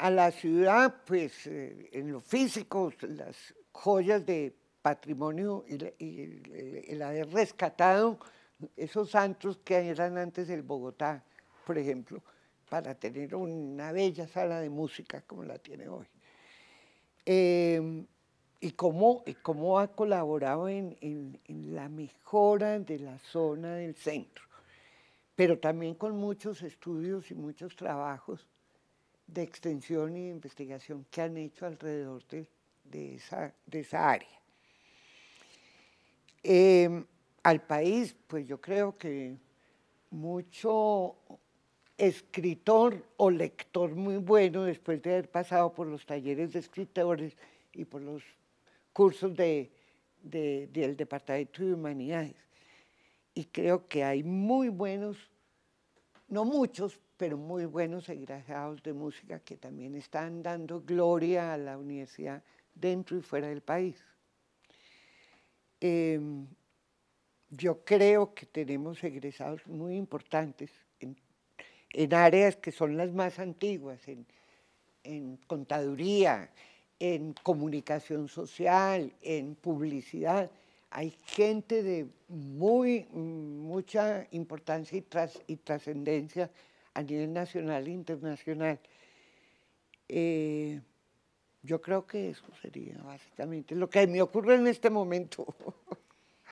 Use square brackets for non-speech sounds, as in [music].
a la ciudad, pues eh, en lo físico, las joyas de patrimonio y, el, haber rescatado esos santos que eran antes del Bogotá, por ejemplo, para tener una bella sala de música como la tiene hoy. Em, y cómo, cómo ha colaborado en, la mejora de la zona del centro, pero también con muchos estudios y muchos trabajos de extensión y investigación que han hecho alrededor de, esa, de esa, área. Em, al país, pues yo creo que mucho escritor o lector muy bueno después de haber pasado por los talleres de escritores y por los cursos de, del Departamento de Humanidades. Y creo que hay muy buenos, no muchos, pero muy buenos egresados de música que también están dando gloria a la universidad dentro y fuera del país. Em, yo creo que tenemos egresados muy importantes en, áreas que son las más antiguas, en, contaduría, en comunicación social, en publicidad. Hay gente de muy, mucha importancia y trascendencia a nivel nacional e internacional. Eh, yo creo que eso sería básicamente lo que me ocurre en este momento. [laughs]